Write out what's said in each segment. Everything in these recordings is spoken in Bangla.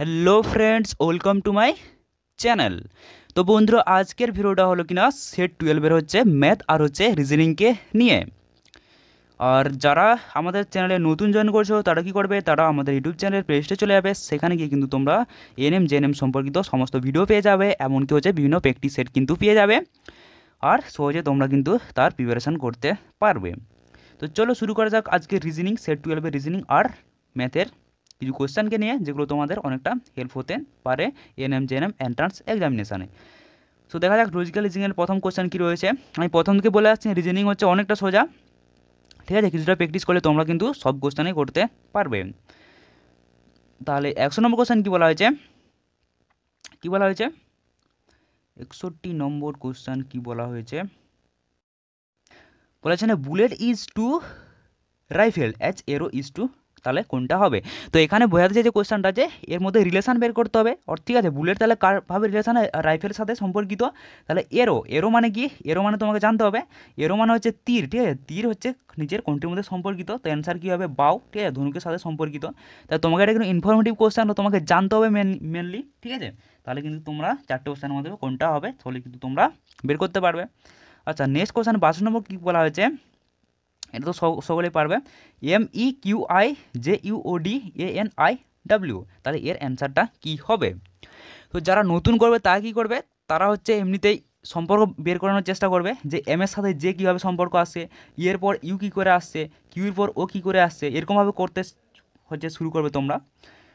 hello friends welcome to my channel তো বন্ধুরা আজকের ভিডিওটা হলো কিনা সেট টুয়েলভের হচ্ছে ম্যাথ আর হচ্ছে রিজনিংকে নিয়ে আর যারা আমাদের চ্যানেলে নতুন জয়েন করছো তারা কি করবে তারা আমাদের ইউটিউব চ্যানেলের প্লেলিস্টে চলে যাবে সেখানে গিয়ে কিন্তু তোমরা এনএম জেএনএম সম্পর্কিত সমস্ত ভিডিও পেয়ে যাবে এমনকি হচ্ছে বিভিন্ন প্র্যাকটিস সেট কিন্তু পেয়ে যাবে আর সহজে তোমরা কিন্তু তার প্রিপারেশান করতে পারবে তো চলো শুরু করা যাক আজকে রিজনিং সেট টুয়েলভের রিজনিং আর ম্যাথের কিছু কোয়েশ্চেনকে নিয়ে যেগুলো তোমাদের অনেকটা হেল্প হতে পারে এনএম জেএনএম এন্ট্রান্স এক্সামিনেশানে সো দেখা যাক লজিক্যাল রিজনিংয়ের প্রথম কোয়েশ্চেন কী রয়েছে আমি প্রথম থেকে বলে আসছি রিজনিং হচ্ছে অনেকটা সোজা ঠিক আছে কিছুটা প্র্যাকটিস করলে তোমরা কিন্তু সব কোয়েশ্চেনই করতে পারবে তাহলে একশো নম্বর কোয়েশ্চেন কী বলা হয়েছে কী বলা হয়েছে একষট্টি নম্বর কোশ্চেন কী বলা হয়েছে বলেছে না bullet is to rifle as arrow is to তাহলে কোনটা হবে তো এখানে বোঝাতে চাই যে কোয়েশ্চানটা যে এর মধ্যে রিলেশান বের করতে হবে অর্থ ঠিক আছে বুলেট তাহলে কারভাবে রিলেশান রাইফেলের সাথে সম্পর্কিত তাহলে এরো এরো মানে কি এরো মানে তোমাকে জানতে হবে এরো মানে হচ্ছে তীর ঠিক আছে তীর হচ্ছে নিজের কোনটির মধ্যে সম্পর্কিত তো অ্যান্সার কী হবে বাউ ঠিক আছে ধনুকের সাথে সম্পর্কিত তাহলে তোমাকে এটা কিন্তু ইনফরমেটিভ কোয়েশ্চান তোমাকে জানতে হবে মেন মেনলি ঠিক আছে তাহলে কিন্তু তোমরা চারটে কোশ্চেনের মধ্যে কোনটা হবে তাহলে কিন্তু তোমরা বের করতে পারবে আচ্ছা নেক্সট কোশ্চেন বারো নম্বর কী বলা হয়েছে এটা তো সকলেই পারবে M E Q I J U O D A N I W তাহলে এর অ্যান্সারটা কি হবে তো যারা নতুন করবে তারা কী করবে তারা হচ্ছে এমনিতেই সম্পর্ক বের করানোর চেষ্টা করবে যে এম এর সাথে যে কীভাবে সম্পর্ক আসছে ইয়ের e পর ইউ কী করে আসছে কিউর পর ও কী করে আসছে এরকমভাবে করতে হচ্ছে শুরু করবে তোমরা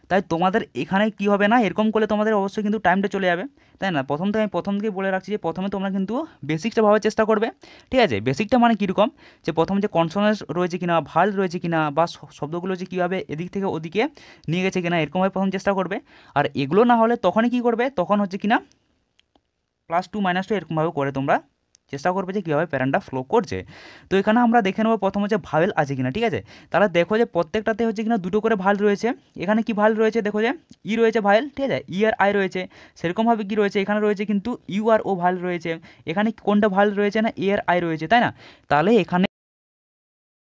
তাই তোমাদের এখানে কি হবে না এরকম করলে তোমাদের অবশ্যই কিন্তু টাইমটা চলে যাবে তাই না প্রথম থেকে আমি প্রথম থেকে বলে রাখছি যে প্রথমে তোমরা কিন্তু বেসিকটা ভাবার চেষ্টা করবে ঠিক আছে বেসিকটা মানে কীরকম যে প্রথম যে কনসোনেন্স রয়েছে কিনা ভাল রয়েছে কিনা বা শব্দগুলো যে কীভাবে এদিক থেকে ওদিকে নিয়ে গেছে কিনা এরকমভাবে প্রথম চেষ্টা করবে আর এগুলো না হলে তখনই কি করবে তখন হচ্ছে কিনা প্লাস টু মাইনাস টু এরকমভাবে করে তোমরা চেষ্টা করবে যে কীভাবে প্যারেন্টটা ফ্লো করছে তো এখানে আমরা দেখে নেবো প্রথম হচ্ছে ভাওয়েল আছে কিনা ঠিক আছে তাহলে দেখো যে প্রত্যেকটাতে হচ্ছে কিনা দুটো করে ভাল রয়েছে এখানে কি ভাল রয়েছে দেখো যে ই রয়েছে ভাইল ঠিক আছে ই আর আই রয়েছে সেরকমভাবে কি রয়েছে এখানে রয়েছে কিন্তু ইউ আর ও ভাল রয়েছে এখানে কোনটা ভাল রয়েছে না এ আর আই রয়েছে তাই না তাহলে এখানে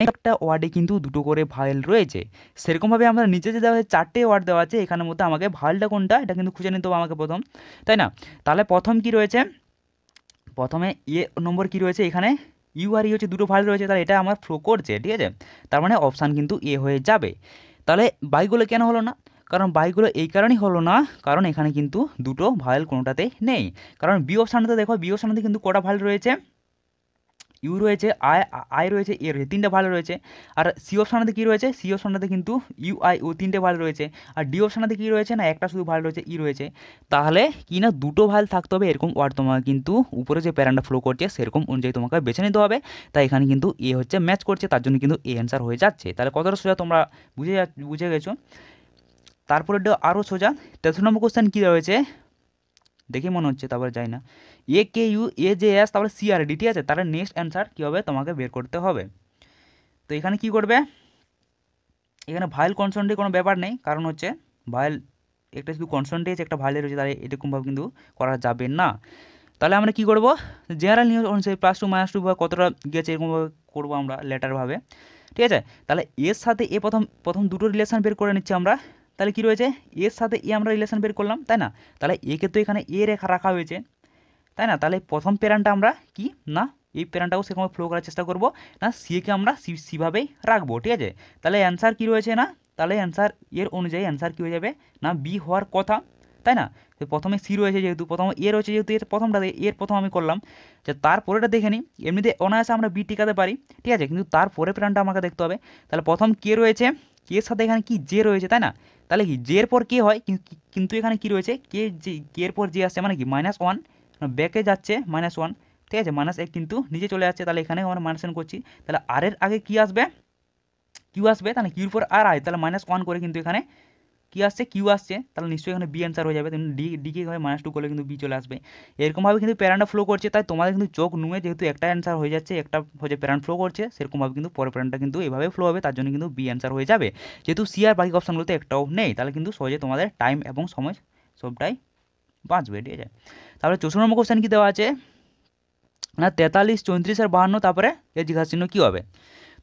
একটা ওয়ার্ডে কিন্তু দুটো করে ভাইল রয়েছে সেরকমভাবে আমরা নিচে যে দেওয়া চারটে ওয়ার্ড দেওয়া আছে এখানের মধ্যে আমাকে ভাইলটা কোনটা এটা কিন্তু খুঁজে নিতে হবে আমাকে প্রথম তাই না তাহলে প্রথম কি রয়েছে প্রথমে ইয়ে নম্বর কি রয়েছে এখানে ইউ আর ই e হচ্ছে দুটো ফাইল রয়েছে তাহলে এটা আমার ফ্লো করছে ঠিক আছে তার মানে অপশান কিন্তু এ হয়ে যাবে তাহলে বাইকগুলো কেন হলো না কারণ বাইকগুলো এই কারণেই হলো না কারণ এখানে কিন্তু দুটো ভাইল কোনোটাতে নেই কারণ বি অপশানতে দেখো বি অপশানতে কিন্তু কটা ভাইল রয়েছে ইউ রয়েছে আই আই রয়েছে এ রয়েছে তিনটে ভালো রয়েছে আর সি অপশানাতে কী রয়েছে সি অপশানাতে কিন্তু ইউ আই ও তিনটে ভালো রয়েছে আর ডি অপশানাতে কী রয়েছে না একটা শুধু ভালো রয়েছে ই e রয়েছে তাহলে কি না দুটো ভাল থাকতে হবে এরকম ওয়ার্ড তোমাকে কিন্তু উপরে যে প্যারানটা ফ্লো করছে সেরকম অনুযায়ী তোমাকে বেছে নিতে হবে তাই এখানে কিন্তু এ হচ্ছে ম্যাচ করছে তার জন্য কিন্তু এ অ্যান্সার হয়ে যাচ্ছে তাহলে কতটা সোজা তোমরা বুঝে বুঝে গেছো তারপরে আরও সোজা তেরো নম্বর কোশ্চেন কী রয়েছে দেখে মনে হচ্ছে তারপরে যাই না A K U A J S তারপরে সিআরডি ঠিক আছে তারা নেক্সট অ্যান্সার কী হবে তোমাকে বের করতে হবে তো এখানে কি করবে এখানে ভাইল কনসোনেন্টে কোনো ব্যাপার নেই কারণ হচ্ছে ভাইল একটা শুধু আছে একটা ভাইলে রয়েছে তাহলে এরকমভাবে কিন্তু করা যাবে না তাহলে আমরা কি করব জেনারেল নিউজ অনুসারে প্লাস টু মাইনাস টু বা কতটা গিয়েছে এরকমভাবে করবো আমরা লেটারভাবে ঠিক আছে তাহলে এর সাথে এ প্রথম প্রথম দুটো রিলেশান বের করে নিচ্ছি আমরা তাহলে কি রয়েছে এর সাথে এ আমরা রিলেশন বের করলাম তাই না তাহলে একে তো এখানে এ রেখা রাখা হয়েছে তাই না তাহলে প্রথম প্যারানটা আমরা কি না এই প্যারানটাও সেরকম ফ্লো করার চেষ্টা করব না সিকে আমরা সি সিভাবেই রাখবো ঠিক আছে তাহলে অ্যান্সার কি রয়েছে না তাহলে অ্যান্সার এর অনুযায়ী অ্যান্সার কী হয়ে যাবে না বি হওয়ার কথা তাই না তো প্রথমে সি রয়েছে যেহেতু প্রথমে এ রয়েছে যেহেতু এর প্রথমটা এর প্রথম আমি করলাম যে তারপরেটা দেখে নিই এমনিতে অনায়াসে আমরা বি টিকাতে পারি ঠিক আছে কিন্তু তারপরে প্যারানটা আমাকে দেখতে হবে তাহলে প্রথম কে রয়েছে কে সাথে এখানে কি জে রয়েছে তাই না তাহলে কি জের পর কে হয় কিন্তু এখানে কি রয়েছে কে জে কের পর জে আসছে মানে কি মাইনাস ওয়ান ব্যাকে যাচ্ছে মাইনাস ওয়ান ঠিক আছে মাইনাস এক কিন্তু নিচে চলে যাচ্ছে তাহলে এখানে আমরা মাইনাস ওয়ান করছি তাহলে আর এর আগে কি আসবে কিউ আসবে তাহলে কিউর পর আর আয় তাহলে মাইনাস ওয়ান করে কিন্তু এখানে কী আসছে কিউ আসছে তাহলে নিশ্চয়ই এখানে বি অ্যান্সার হয়ে যাবে তুমি ডি ডিকে হয় মাইনাস টু করলে কিন্তু বি চলে আসবে এরকমভাবে কিন্তু প্যারানটা ফ্লো করছে তাই তোমাদের কিন্তু চোখ নুয়ে যেহেতু একটা অ্যান্সার হয়ে যাচ্ছে একটা হচ্ছে প্যারান ফ্লো করছে সেরকমভাবে কিন্তু পরের প্যারানটা কিন্তু এভাবে ফ্লো হবে তার জন্য কিন্তু বি অ্যান্সার হয়ে যাবে যেহেতু সি আর বাকি অপশানগুলোতে একটাও নেই তাহলে কিন্তু সহজে তোমাদের টাইম এবং সময় সবটাই বাঁচবে ঠিক আছে তারপরে চৌষট্টি নম্বর কোশ্চেন কি দেওয়া আছে না তেতাল্লিশ চৌত্রিশ আর বাহান্ন তারপরে এই জিজ্ঞাসা জন্য কী হবে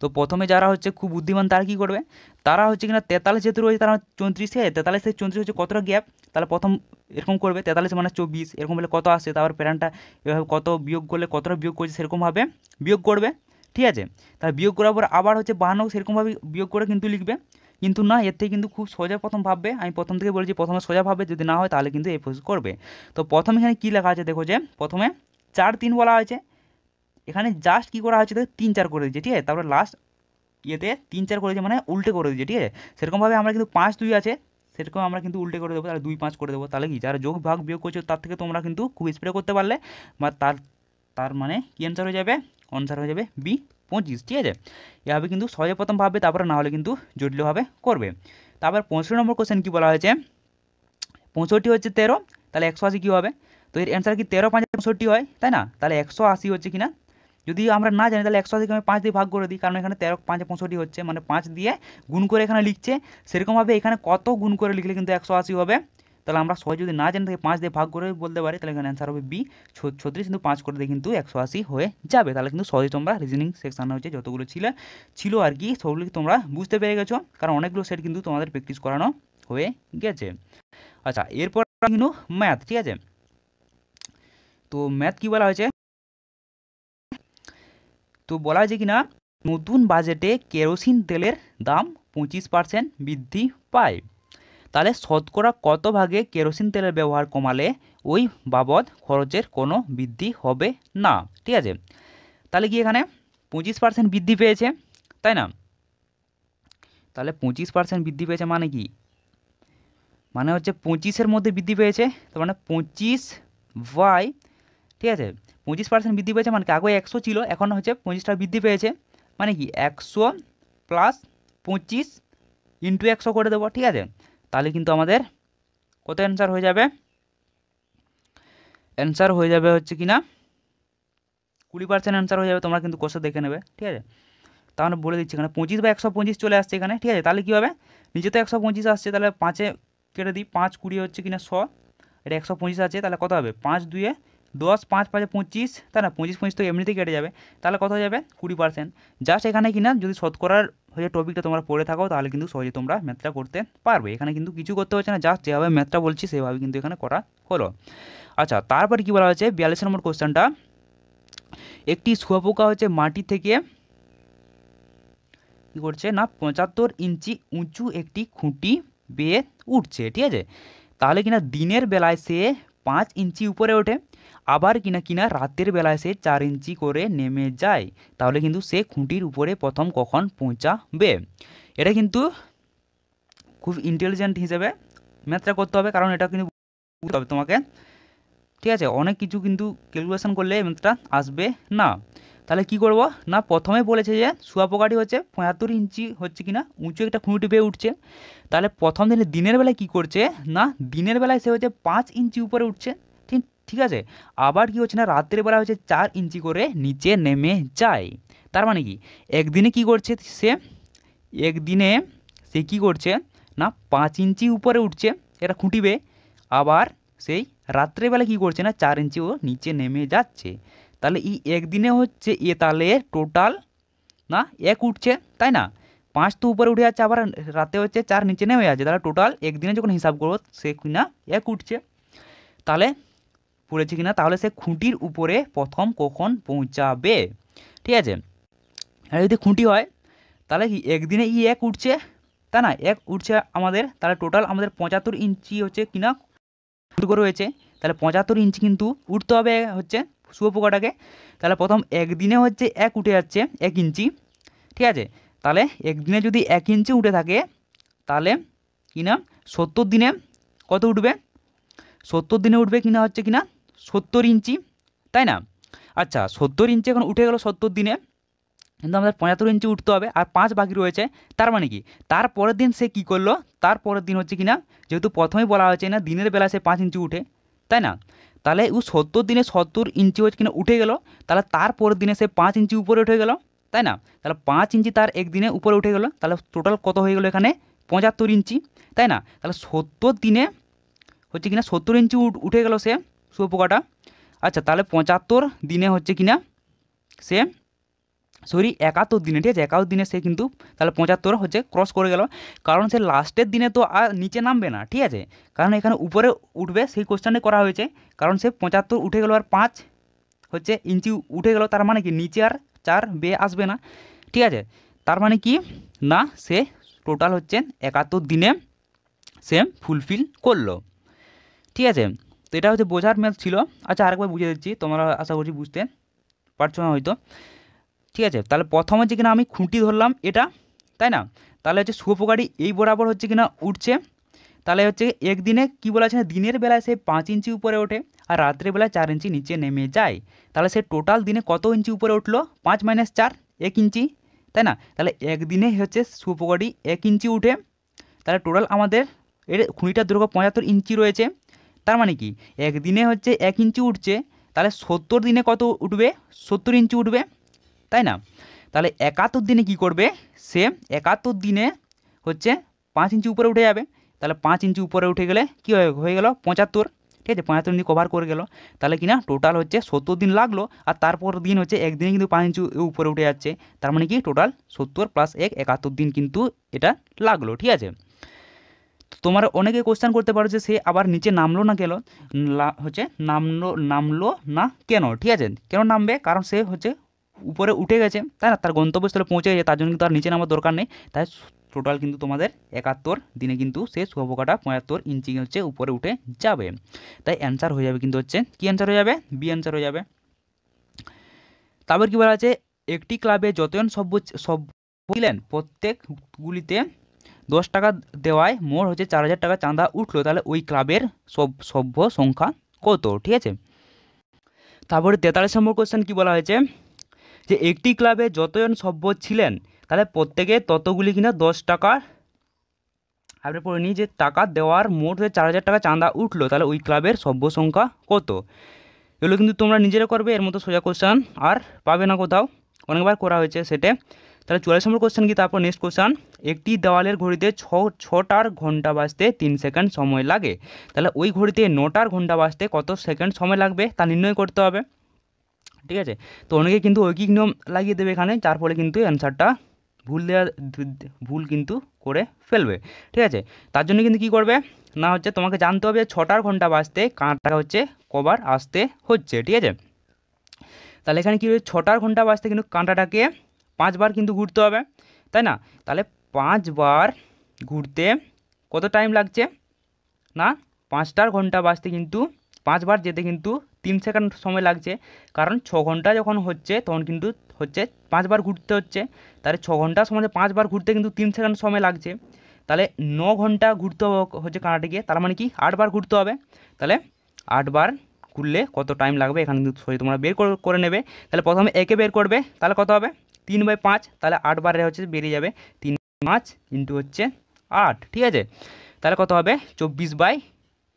তো প্রথমে যারা হচ্ছে খুব বুদ্ধিমান তারা কী করবে তারা হচ্ছে কিনা তেতাল্লিশ যেহেতু রয়েছে তারা চৌত্রিশে তেতাল্লিশ থেকে চৌত্রিশ হচ্ছে কতটা গ্যাপ তাহলে প্রথম এরকম করবে তেতাল্লিশ মানে চব্বিশ এরকম হলে কত আসে তারপর প্যারানটা এভাবে কত বিয়োগ করলে কতটা বিয়োগ করছে সেরকমভাবে বিয়োগ করবে ঠিক আছে তাহলে বিয়োগ করার পর আবার হচ্ছে বাহান্ন সেরকমভাবে বিয়োগ করে কিন্তু লিখবে কিন্তু না এর থেকে কিন্তু খুব সোজা প্রথম ভাববে আমি প্রথম থেকে বলেছি প্রথমে সোজা ভাববে যদি না হয় তাহলে কিন্তু এই করবে তো প্রথম এখানে কী লেখা আছে দেখো যে প্রথমে চার তিন বলা হয়েছে এখানে জাস্ট কী করা হচ্ছে তিন চার করে দিয়েছে ঠিক আছে তারপরে লাস্ট ইয়েতে তিন চার করে দিয়েছে মানে উল্টে করে দিয়েছে ঠিক আছে সেরকমভাবে আমরা কিন্তু পাঁচ দুই আছে সেরকম আমরা কিন্তু উল্টে করে দেবো তাহলে দুই পাঁচ করে দেবো তাহলে কি যারা যোগ ভাগ বিয়োগ করছো তার থেকে তোমরা কিন্তু খুব স্প্রে করতে পারলে বা তার তার মানে কি অ্যান্সার হয়ে যাবে অনসার হয়ে যাবে বি পঁচিশ ঠিক আছে এভাবে কিন্তু সহজে প্রথম ভাববে তারপরে না হলে কিন্তু জটিলভাবে করবে তারপর পঁয়ষট্টি নম্বর কোশ্চেন কী বলা হয়েছে পঁয়ষট্টি হচ্ছে তেরো তাহলে একশো আশি কী হবে তো এর অ্যান্সার কি তেরো পাঁচ পঁয়ষট্টি হয় তাই না তাহলে একশো আশি হচ্ছে কিনা যদি আমরা না জানি তাহলে একশো আশিকে আমি পাঁচ দিয়ে ভাগ করে দিই কারণ এখানে তেরো পাঁচ পঁয়ষট্টি হচ্ছে মানে পাঁচ দিয়ে গুণ করে এখানে লিখছে সেরকমভাবে এখানে কত গুণ করে লিখলে কিন্তু একশো আশি হবে তাহলে আমরা সহজ যদি না জানি তাকে পাঁচ দিয়ে ভাগ করে বলতে পারি তাহলে এখানে অ্যান্সার হবে বি ছত্রিশ কিন্তু পাঁচ করে দিয়ে কিন্তু একশো আশি হয়ে যাবে তাহলে কিন্তু সহজে তোমরা রিজনিং সেকশান হচ্ছে যতগুলো ছিল ছিল আর কি সবগুলো তোমরা বুঝতে পেরে গেছো কারণ অনেকগুলো সেট কিন্তু তোমাদের প্র্যাকটিস করানো হয়ে গেছে আচ্ছা এরপর কিন্তু ম্যাথ ঠিক আছে তো ম্যাথ কী বলা হয়েছে তো বলা যায় কি না নতুন বাজেটে কেরোসিন তেলের দাম পঁচিশ পার্সেন্ট বৃদ্ধি পায় তাহলে শতকরা কত ভাগে কেরোসিন তেলের ব্যবহার কমালে ওই বাবদ খরচের কোনো বৃদ্ধি হবে না ঠিক আছে তাহলে কি এখানে পঁচিশ পার্সেন্ট বৃদ্ধি পেয়েছে তাই না তাহলে পঁচিশ পার্সেন্ট বৃদ্ধি পেয়েছে মানে কি মানে হচ্ছে পঁচিশের মধ্যে বৃদ্ধি পেয়েছে তার মানে পঁচিশ বাই ঠিক আছে পঁচিশ পার্সেন্ট বৃদ্ধি পেয়েছে মানে আগে একশো ছিল এখন হচ্ছে পঁচিশটা বৃদ্ধি পেয়েছে মানে কি একশো প্লাস পঁচিশ ইন্টু একশো করে দেবো ঠিক আছে তাহলে কিন্তু আমাদের কত অ্যান্সার হয়ে যাবে অ্যান্সার হয়ে যাবে হচ্ছে কি না কুড়ি পার্সেন্ট অ্যান্সার হয়ে যাবে তোমরা কিন্তু কোষে দেখে নেবে ঠিক আছে তাহলে বলে দিচ্ছি এখানে পঁচিশ বা একশো পঁচিশ চলে আসছে এখানে ঠিক আছে তাহলে কী হবে নিচে তো একশো পঁচিশ আসছে তাহলে পাঁচে কেটে দিই পাঁচ কুড়ি হচ্ছে কিনা শ এটা একশো পঁচিশ আছে তাহলে কত হবে পাঁচ দুয়ে দশ পাঁচ পাঁচে পঁচিশ তাই না পঁচিশ পঁচিশ তো এমনিতেই কেটে যাবে তাহলে কত হয়ে যাবে কুড়ি পার্সেন্ট জাস্ট এখানে কি না যদি শতকরার হয়ে টপিকটা তোমরা পড়ে থাকো তাহলে কিন্তু সহজে তোমরা ম্যাথটা করতে পারবে এখানে কিন্তু কিছু করতে হচ্ছে না জাস্ট যেভাবে ম্যাথটা বলছি সেভাবে কিন্তু এখানে করা হলো আচ্ছা তারপরে কী বলা হয়েছে বিয়াল্লিশ নম্বর কোশ্চেনটা একটি শুয়াপোকা হচ্ছে মাটি থেকে কী করছে না পঁচাত্তর ইঞ্চি উঁচু একটি খুঁটি বেয়ে উঠছে ঠিক আছে তাহলে কিনা দিনের বেলায় সে পাঁচ ইঞ্চি উপরে ওঠে আবার কিনা কিনা রাতের বেলায় সে চার ইঞ্চি করে নেমে যায় তাহলে কিন্তু সে খুঁটির উপরে প্রথম কখন পৌঁছাবে এটা কিন্তু খুব ইন্টেলিজেন্ট হিসেবে ম্যাথটা করতে হবে কারণ এটা কিন্তু বুঝতে হবে তোমাকে ঠিক আছে অনেক কিছু কিন্তু ক্যালকুলেশন করলে ম্যাথটা আসবে না তাহলে কি করব না প্রথমে বলেছে যে শুয়াপোকাটি হচ্ছে পঁয়াত্তর ইঞ্চি হচ্ছে কি না উঁচু একটা খুঁটি পেয়ে উঠছে তাহলে প্রথম দিনে দিনের বেলায় কি করছে না দিনের বেলায় সে হচ্ছে পাঁচ ইঞ্চি উপরে উঠছে ঠিক আছে আবার কি হচ্ছে না রাত্রেবেলা হচ্ছে চার ইঞ্চি করে নিচে নেমে যায় তার মানে কি একদিনে কি করছে সে একদিনে সে কি করছে না পাঁচ ইঞ্চি উপরে উঠছে এটা খুঁটিবে আবার সেই রাত্রেবেলা কি করছে না চার ইঞ্চি ও নিচে নেমে যাচ্ছে তাহলে এই একদিনে হচ্ছে এ তালে টোটাল না এক উঠছে তাই না পাঁচ তো উপরে উঠে যাচ্ছে আবার রাতে হচ্ছে চার নিচে নেমে যাচ্ছে তাহলে টোটাল একদিনে যখন হিসাব করবো সে কিনা এক উঠছে তাহলে পড়েছে কিনা তাহলে সে খুঁটির উপরে প্রথম কখন পৌঁছাবে ঠিক আছে আর যদি খুঁটি হয় তাহলে কি একদিনে ই এক উঠছে তা না এক উঠছে আমাদের তাহলে টোটাল আমাদের পঁচাত্তর ইঞ্চি হচ্ছে কিনা করে রয়েছে তাহলে পঁচাত্তর ইঞ্চি কিন্তু উঠতে হবে হচ্ছে শুয়োপোকাটাকে তাহলে প্রথম একদিনে হচ্ছে এক উঠে যাচ্ছে এক ইঞ্চি ঠিক আছে তাহলে একদিনে যদি এক ইঞ্চি উঠে থাকে তাহলে কিনা সত্তর দিনে কত উঠবে সত্তর দিনে উঠবে কিনা হচ্ছে কিনা সত্তর ইঞ্চি তাই না আচ্ছা সত্তর ইঞ্চি এখন উঠে গেল সত্তর দিনে কিন্তু আমাদের পঁচাত্তর ইঞ্চি উঠতে হবে আর পাঁচ বাকি রয়েছে তার মানে কি তার পরের দিন সে কি করলো তার পরের দিন হচ্ছে কি না যেহেতু প্রথমেই বলা হয়েছে না দিনের বেলা সে পাঁচ ইঞ্চি উঠে তাই না তাহলে ও সত্তর দিনে সত্তর ইঞ্চি হচ্ছে কিনা উঠে গেল তাহলে তার পরের দিনে সে পাঁচ ইঞ্চি উপরে উঠে গেল তাই না তাহলে পাঁচ ইঞ্চি তার একদিনে উপরে উঠে গেল তাহলে টোটাল কত হয়ে গেলো এখানে পঁচাত্তর ইঞ্চি তাই না তাহলে সত্তর দিনে হচ্ছে কিনা সত্তর ইঞ্চি উঠে গেল সে শুয়োপোকাটা আচ্ছা তাহলে পঁচাত্তর দিনে হচ্ছে কিনা সে সরি একাত্তর দিনে ঠিক আছে একাত্তর দিনে সে কিন্তু তাহলে পঁচাত্তর হচ্ছে ক্রস করে গেল কারণ সে লাস্টের দিনে তো আর নিচে নামবে না ঠিক আছে কারণ এখানে উপরে উঠবে সেই কোশ্চানে করা হয়েছে কারণ সে পঁচাত্তর উঠে গেল আর পাঁচ হচ্ছে ইঞ্চি উঠে গেল তার মানে কি নিচে আর চার বেয়ে আসবে না ঠিক আছে তার মানে কি না সে টোটাল হচ্ছে একাত্তর দিনে সে ফুলফিল করলো ঠিক আছে এটা হচ্ছে বোঝার ম্যাথ ছিল আচ্ছা আরেকবার বুঝে দিচ্ছি তোমরা আশা করছি বুঝতে পারছো না হয়তো ঠিক আছে তাহলে প্রথমে হচ্ছে কিনা আমি খুঁটি ধরলাম এটা তাই না তাহলে হচ্ছে শুভপোকাটি এই বরাবর হচ্ছে কিনা উঠছে তাহলে হচ্ছে একদিনে কী বলা আছে দিনের বেলায় সে পাঁচ ইঞ্চি উপরে ওঠে আর বেলায় চার ইঞ্চি নিচে নেমে যায় তাহলে সে টোটাল দিনে কত ইঞ্চি উপরে উঠলো পাঁচ মাইনাস চার এক ইঞ্চি তাই না তাহলে একদিনে হচ্ছে শুভপোকাটি এক ইঞ্চি উঠে তাহলে টোটাল আমাদের এর খুঁড়িটার দৈর্ঘ্য পঁচাত্তর ইঞ্চি রয়েছে তার মানে কি একদিনে হচ্ছে এক ইঞ্চি উঠছে তাহলে সত্তর দিনে কত উঠবে সত্তর ইঞ্চি উঠবে তাই না তাহলে একাত্তর দিনে কি করবে সে একাত্তর দিনে হচ্ছে পাঁচ ইঞ্চি উপরে উঠে যাবে তাহলে পাঁচ ইঞ্চি উপরে উঠে গেলে কী হয়ে গেল পঁচাত্তর ঠিক আছে পঁচাত্তর দিন কভার করে গেল তাহলে কি না টোটাল হচ্ছে সত্তর দিন লাগলো আর তারপর দিন হচ্ছে একদিনে কিন্তু পাঁচ ইঞ্চি উপরে উঠে যাচ্ছে তার মানে কি টোটাল সত্তর প্লাস এক একাত্তর দিন কিন্তু এটা লাগলো ঠিক আছে তোমার অনেকে কোশ্চেন করতে পারো যে সে আবার নিচে নামলো না কেন হচ্ছে নামলো নামলো না কেন ঠিক আছে কেন নামবে কারণ সে হচ্ছে উপরে উঠে গেছে তাই না তার গন্তব্যস্থলে পৌঁছে গেছে তার জন্য কিন্তু আর নিচে নামার দরকার নেই তাই টোটাল কিন্তু তোমাদের একাত্তর দিনে কিন্তু সে শুভপোকাটা পঁয়াত্তর ইঞ্চি হচ্ছে উপরে উঠে যাবে তাই অ্যান্সার হয়ে যাবে কিন্তু হচ্ছে কি অ্যান্সার হয়ে যাবে বি অ্যান্সার হয়ে যাবে তারপর কী বলা আছে একটি ক্লাবে যতজন সব সব বুঝলেন প্রত্যেকগুলিতে দশ টাকা দেওয়ায় মোট হচ্ছে চার হাজার টাকা চাঁদা উঠলো তাহলে ওই ক্লাবের সব সভ্য সংখ্যা কত ঠিক আছে তারপরে তেতাল্লিশ নম্বর কোয়েশ্চেন কী বলা হয়েছে যে একটি ক্লাবে যতজন সভ্য ছিলেন তাহলে প্রত্যেকে ততগুলি কিনা দশ টাকার আপনি পড়ে নিই যে টাকা দেওয়ার মোট চার হাজার টাকা চাঁদা উঠলো তাহলে ওই ক্লাবের সভ্য সংখ্যা কত এগুলো কিন্তু তোমরা নিজেরা করবে এর মতো সোজা কোশ্চেন আর পাবে না কোথাও অনেকবার করা হয়েছে সেটা তাহলে চুয়াল্লিশ নম্বর কোশ্চেন কি তারপর নেক্সট কোশ্চেন একটি দেওয়ালের ঘড়িতে ছ ছটার ঘন্টা বাজতে তিন সেকেন্ড সময় লাগে তাহলে ওই ঘড়িতে নটার ঘন্টা বাজতে কত সেকেন্ড সময় লাগবে তা নির্ণয় করতে হবে ঠিক আছে তো অনেকে কিন্তু ঐকিক নিয়ম লাগিয়ে দেবে এখানে যার ফলে কিন্তু অ্যান্সারটা ভুল দেওয়া ভুল কিন্তু করে ফেলবে ঠিক আছে তার জন্য কিন্তু কি করবে না হচ্ছে তোমাকে জানতে হবে ছটার ঘন্টা বাজতে কাঁটা হচ্ছে কবার আসতে হচ্ছে ঠিক আছে তাহলে এখানে হয়েছে ছটার ঘন্টা বাজতে কিন্তু কাঁটাটাকে পাঁচবার কিন্তু ঘুরতে হবে তাই না তাহলে পাঁচবার ঘুরতে কত টাইম লাগছে না পাঁচটার ঘন্টা বাজতে কিন্তু পাঁচবার যেতে কিন্তু তিন সেকেন্ড সময় লাগছে কারণ ছ ঘন্টা যখন হচ্ছে তখন কিন্তু হচ্ছে পাঁচবার ঘুরতে হচ্ছে তাহলে ছ ঘন্টা সময় পাঁচবার ঘুরতে কিন্তু তিন সেকেন্ড সময় লাগছে তাহলে ন ঘন্টা ঘুরতে হবে হচ্ছে কানাটিকে তার মানে কি আটবার ঘুরতে হবে তাহলে আটবার ঘুরলে কত টাইম লাগবে এখানে কিন্তু তোমরা বের করে নেবে তাহলে প্রথমে একে বের করবে তাহলে কত হবে তিন বাই পাঁচ তাহলে আট বারে হচ্ছে বেরিয়ে যাবে তিন পাঁচ ইন্টু হচ্ছে আট ঠিক আছে তাহলে কত হবে চব্বিশ বাই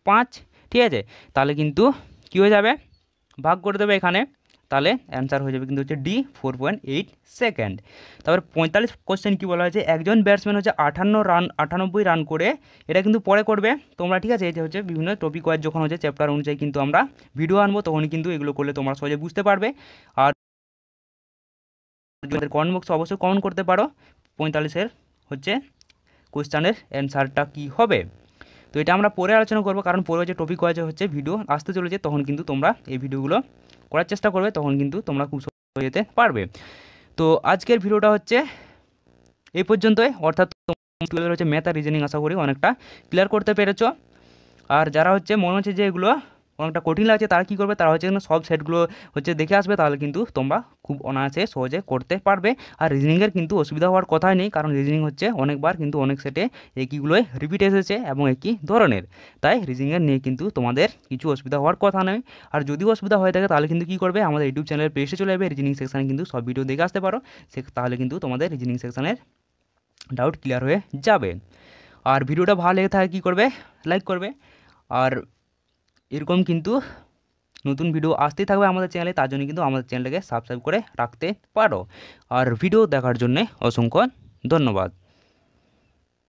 পাঁচ ঠিক আছে তাহলে কিন্তু কী হয়ে যাবে ভাগ করে দেবে এখানে তাহলে অ্যান্সার হয়ে যাবে কিন্তু হচ্ছে D four point eight second তারপর পঁয়তাল্লিশ কোশ্চেন কী বলা হয়েছে একজন ব্যাটসম্যান হচ্ছে আঠান্ন রান আটানব্বই রান করে এটা কিন্তু পরে করবে তোমরা ঠিক আছে এটা হচ্ছে বিভিন্ন টপিক ওয়াইজ যখন হচ্ছে চ্যাপ্টার অনুযায়ী কিন্তু আমরা ভিডিও আনবো তখন কিন্তু এগুলো করলে তোমরা সহজে বুঝতে পারবে আর কমেন্ট বক্সে অবশ্যই কমেন্ট করতে পারো পঁয়তাল্লিশের হচ্ছে কোয়েশ্চানের অ্যান্সারটা কি হবে তো এটা আমরা পরে আলোচনা করবো কারণ পরে যে টপিক হয়েছে হচ্ছে ভিডিও আসতে চলেছে তখন কিন্তু তোমরা এই ভিডিওগুলো করার চেষ্টা করবে তখন কিন্তু তোমরা খুব হয়ে যেতে পারবে তো আজকের ভিডিওটা হচ্ছে এই পর্যন্তই অর্থাৎ হচ্ছে ম্যাথ আর রিজনিং আশা করি অনেকটা ক্লিয়ার করতে পেরেছ আর যারা হচ্ছে মনে হচ্ছে যে এগুলো অনেকটা কঠিন লাগছে তারা কী করবে তারা হচ্ছে সব সেটগুলো হচ্ছে দেখে আসবে তাহলে কিন্তু তোমরা খুব অনায়াসে সহজে করতে পারবে আর রিজনিংয়ের কিন্তু অসুবিধা হওয়ার কথাই নেই কারণ রিজনিং হচ্ছে অনেকবার কিন্তু অনেক সেটে একইগুলোই রিপিট এসেছে এবং একই ধরনের তাই রিজনিংয়ের নিয়ে কিন্তু তোমাদের কিছু অসুবিধা হওয়ার কথা নয় আর যদি অসুবিধা হয়ে থাকে তাহলে কিন্তু কী করবে আমাদের ইউটিউব চ্যানেলের পেজে চলে যাবে রিজনিং সেকশানে কিন্তু সব ভিডিও দেখে আসতে পারো সে তাহলে কিন্তু তোমাদের রিজনিং সেকশানের ডাউট ক্লিয়ার হয়ে যাবে আর ভিডিওটা ভালো লেগে থাকে কী করবে লাইক করবে আর এরকম কিন্তু নতুন ভিডিও আসতেই থাকবে আমাদের চ্যানেলে তার জন্য কিন্তু আমাদের চ্যানেলটাকে সাবস্ক্রাইব করে রাখতে পারো আর ভিডিও দেখার জন্যে অসংখ্য ধন্যবাদ